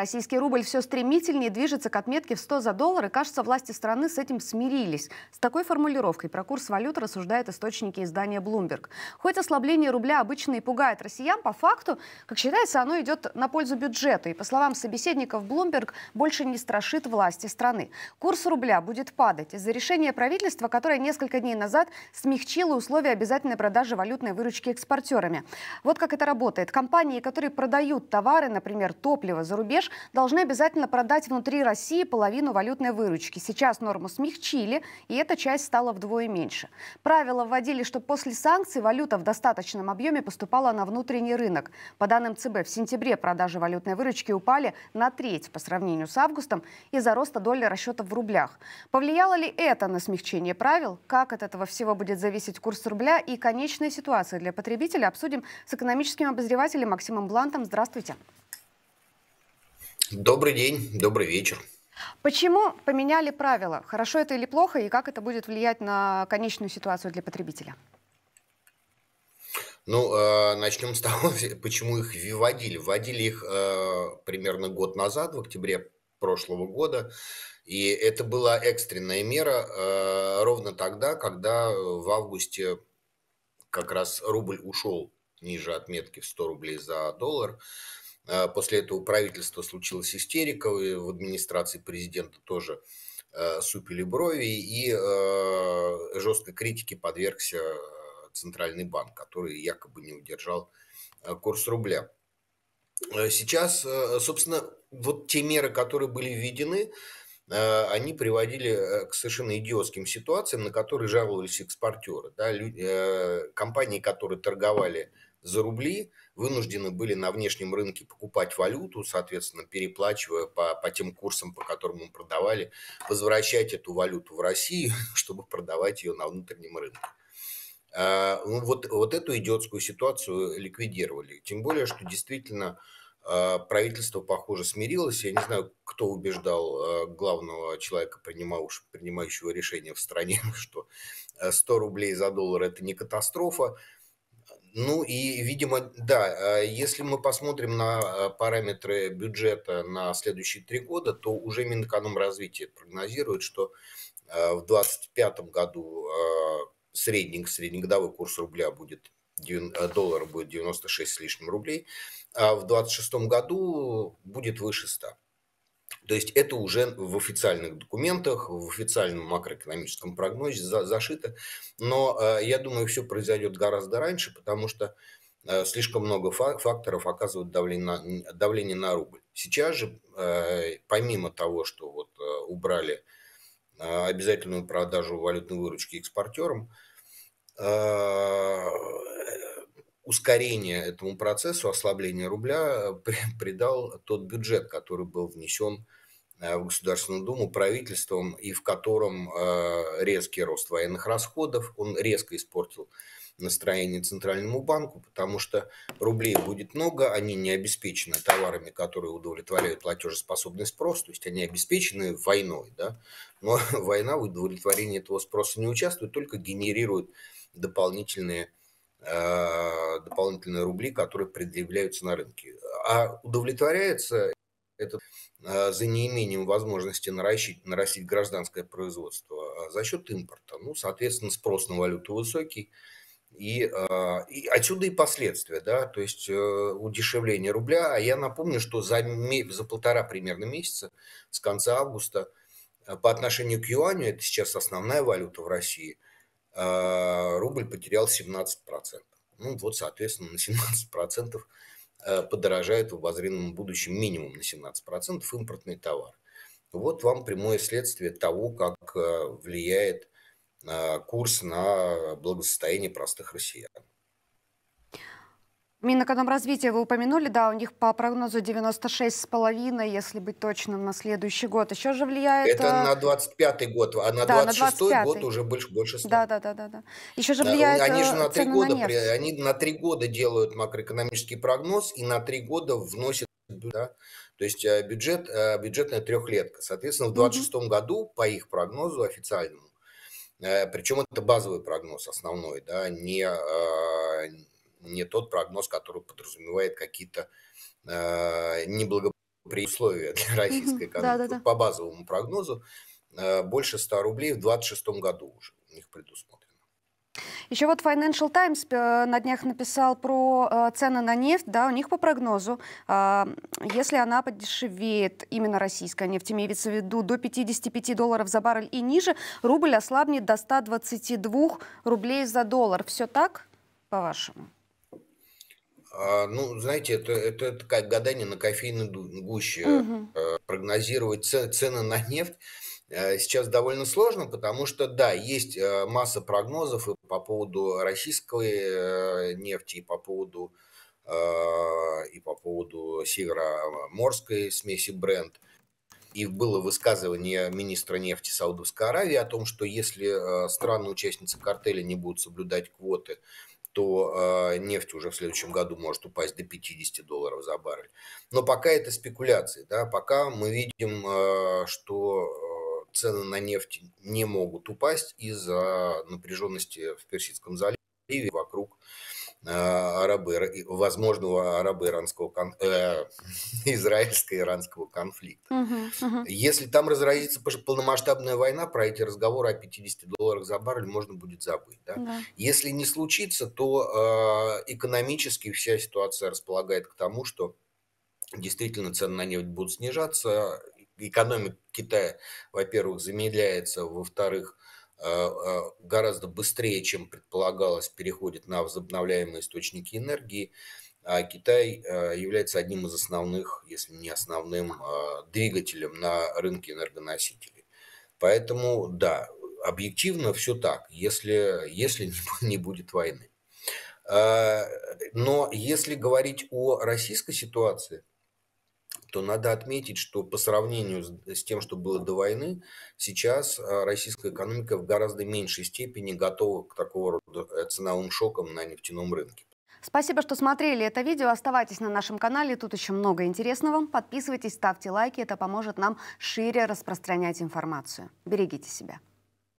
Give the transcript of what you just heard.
Российский рубль все стремительнее движется к отметке в 100 за доллар, и, кажется, власти страны с этим смирились. С такой формулировкой про курс валют рассуждают источники издания Bloomberg. Хоть ослабление рубля обычно и пугает россиян, по факту, как считается, оно идет на пользу бюджету. И, по словам собеседников, Bloomberg больше не страшит власти страны. Курс рубля будет падать из-за решения правительства, которое несколько дней назад смягчило условия обязательной продажи валютной выручки экспортерами. Вот как это работает. Компании, которые продают товары, например, топливо за рубеж, должны обязательно продать внутри России половину валютной выручки. Сейчас норму смягчили, и эта часть стала вдвое меньше. Правила вводили, что после санкций валюта в достаточном объеме поступала на внутренний рынок. По данным ЦБ, в сентябре продажи валютной выручки упали на треть по сравнению с августом из-за роста доли расчетов в рублях. Повлияло ли это на смягчение правил? Как от этого всего будет зависеть курс рубля и конечная ситуация для потребителя обсудим с экономическим обозревателем Максимом Блантом. Здравствуйте. Добрый день, добрый вечер. Почему поменяли правила? Хорошо это или плохо, и как это будет влиять на конечную ситуацию для потребителя? Ну, э, начнем с того, почему их вводили. Вводили их э, примерно год назад, в октябре прошлого года. И это была экстренная мера э, ровно тогда, когда в августе как раз рубль ушел ниже отметки в 100 рублей за доллар. А после этого у правительства случилась истерика, и в администрации президента тоже э, супили брови, и э, жесткой критике подвергся э, Центральный банк, который якобы не удержал курс рубля. Сейчас, собственно, вот те меры, которые были введены, они приводили к совершенно идиотским ситуациям, на которые жаловались экспортеры. Да, люди, компании, которые торговали за рубли, вынуждены были на внешнем рынке покупать валюту, соответственно, переплачивая по, по тем курсам, по которым мы продавали, возвращать эту валюту в Россию, чтобы продавать ее на внутреннем рынке. А, ну, вот, вот эту идиотскую ситуацию ликвидировали. Тем более, что действительно а, правительство, похоже, смирилось. Я не знаю, кто убеждал а, главного человека, принимающего решение в стране, что 100 рублей за доллар – это не катастрофа. Ну и, видимо, да, э, если мы посмотрим на э, параметры бюджета на следующие три года, то уже Минэкономразвитие прогнозирует, что э, в 2025 году средний, среднегодовой курс рубля будет доллара будет 96 с лишним рублей, а в 2026 году будет выше 100. То есть это уже в официальных документах, в официальном макроэкономическом прогнозе за, зашито. Но э, я думаю, все произойдет гораздо раньше, потому что э, слишком много фа- факторов оказывают давление на, давление на рубль. Сейчас же, э, помимо того, что вот убрали обязательную продажу валютной выручки экспортерам, ускорение этому процессу ослабления рубля придал тот бюджет, который был внесен Э, в Государственную Думу правительством, и в котором э, резкий рост военных расходов, он резко испортил настроение Центральному банку, потому что рублей будет много, они не обеспечены товарами, которые удовлетворяют платежеспособный спрос, то есть они обеспечены войной, да? но война в удовлетворении этого спроса не участвует, только генерирует дополнительные, э, дополнительные рубли, которые предъявляются на рынке. А удовлетворяется это а, за неимением возможности нарастить, нарастить гражданское производство а, за счет импорта. Ну, соответственно, спрос на валюту высокий. И, а, и отсюда и последствия, да, то есть э, удешевление рубля. А я напомню, что за, за полтора примерно месяца, с конца августа, э, по отношению к юаню, это сейчас основная валюта в России, рубль потерял 17%. Ну вот, соответственно, на 17% Э, подорожает в обозримом будущем минимум на 17% импортный товар. Вот вам прямое следствие того, как э, влияет э, курс на благосостояние простых россиян. Минэкономразвития вы упомянули, да, у них по прогнозу 96,5, если быть точным, на следующий год. Еще же влияет... Это э, на 25-й год, а на да, 26-й год уже больше, больше 100. Да, да, да, да, да. Еще же влияет они же э, на три года, на нефть. Они на три года делают макроэкономический прогноз и на три года вносят... Да, то есть э, бюджет, бюджетная трехлетка. Соответственно, в 2026 mm году, по их прогнозу официальному, причем это базовый прогноз основной, да, не не тот прогноз, который подразумевает какие-то э, неблагоприятные условия для российской экономики. По базовому прогнозу э, больше 100 рублей в 2026 году уже у них предусмотрено. Еще вот Financial Times э, на днях написал про э, цены на нефть. Да, у них по прогнозу, а, если она подешевеет, именно российская нефть, имеется в виду до 55 долларов за баррель и ниже, рубль ослабнет до 122 рублей за доллар. Все так, по-вашему? А, ну, знаете, это, это, это как гадание на кофейной гуще. Угу. Прогнозировать цены на нефть э, сейчас довольно сложно, потому что, да, есть э, масса прогнозов и по поводу российской нефти, и по поводу и по поводу североморской смеси бренд. И было высказывание министра нефти Саудовской Аравии о том, что если страны-участницы картеля не будут соблюдать квоты, то э, нефть уже в следующем году может упасть до 50 долларов за баррель. Но пока это спекуляции, да, пока мы видим, э, что э, цены на нефть не могут упасть из-за напряженности в Персидском заливе, в а, арабо возможного арабо-иранского кон... э, израильско-иранского конфликта. Угу, угу. Если там разразится полномасштабная война, про эти разговоры о 50 долларах за баррель можно будет забыть. Да? Да. Если не случится, то э, экономически вся ситуация располагает к тому, что действительно цены на нефть будут снижаться, экономика Китая, во-первых, замедляется, во-вторых, Э, э, гораздо быстрее, чем предполагалось, переходит на возобновляемые источники энергии. А Китай э, является одним из основных, если не основным, двигателем на рынке энергоносителей. Поэтому, да, объективно все так, если, если не будет войны. Но если говорить о российской ситуации, то надо отметить, что по сравнению с тем, что было до войны, сейчас а, российская экономика в гораздо меньшей степени готова к такого рода э, ценовым шокам на нефтяном рынке. Спасибо, что смотрели это видео. Оставайтесь на нашем канале, тут еще много интересного. Подписывайтесь, ставьте лайки, это поможет нам шире распространять информацию. Берегите себя.